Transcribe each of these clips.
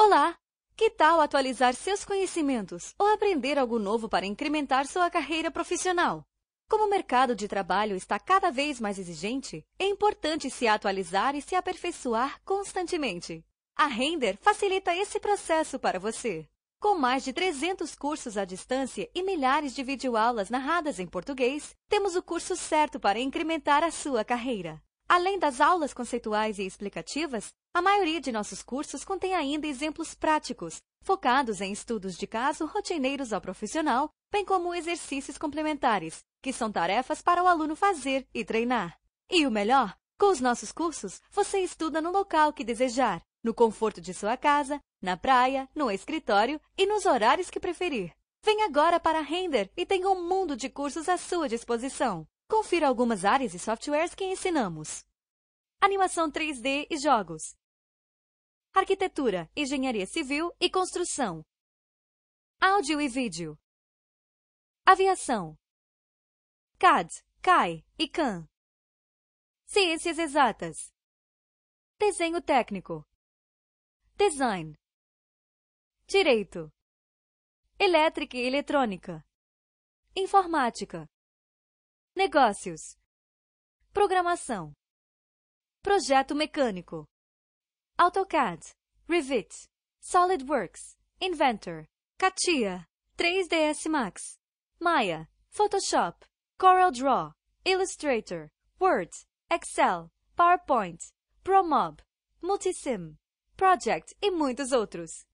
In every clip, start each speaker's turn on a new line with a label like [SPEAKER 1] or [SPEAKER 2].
[SPEAKER 1] Olá! Que tal atualizar seus conhecimentos ou aprender algo novo para incrementar sua carreira profissional? Como o mercado de trabalho está cada vez mais exigente, é importante se atualizar e se aperfeiçoar constantemente. A Render facilita esse processo para você. Com mais de 300 cursos à distância e milhares de videoaulas narradas em português, temos o curso certo para incrementar a sua carreira. Além das aulas conceituais e explicativas, a maioria de nossos cursos contém ainda exemplos práticos, focados em estudos de caso rotineiros ao profissional, bem como exercícios complementares, que são tarefas para o aluno fazer e treinar. E o melhor, com os nossos cursos, você estuda no local que desejar, no conforto de sua casa, na praia, no escritório e nos horários que preferir. Vem agora para a Render e tenha um mundo de cursos à sua disposição. Confira algumas áreas e softwares que
[SPEAKER 2] ensinamos: animação 3D e jogos, arquitetura, engenharia civil e construção, áudio e vídeo, aviação, CAD, CAI e CAN, ciências exatas, desenho técnico, design, direito, elétrica e eletrônica, informática, negócios, programação, projeto mecânico. AutoCAD, Revit,
[SPEAKER 1] SolidWorks, Inventor, CATIA, 3ds Max, Maya, Photoshop, CorelDRAW, Illustrator, Word, Excel, PowerPoint, ProMob, Multisim, Project e muitos outros.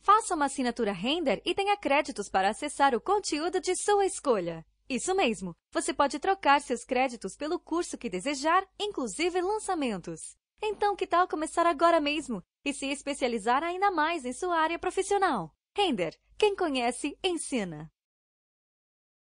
[SPEAKER 1] Faça uma assinatura render e tenha créditos para acessar o conteúdo de sua escolha. Isso mesmo, você pode trocar seus créditos pelo curso que desejar, inclusive lançamentos. Então, que tal começar agora mesmo e se especializar
[SPEAKER 2] ainda mais em sua área profissional? Render, quem conhece, ensina.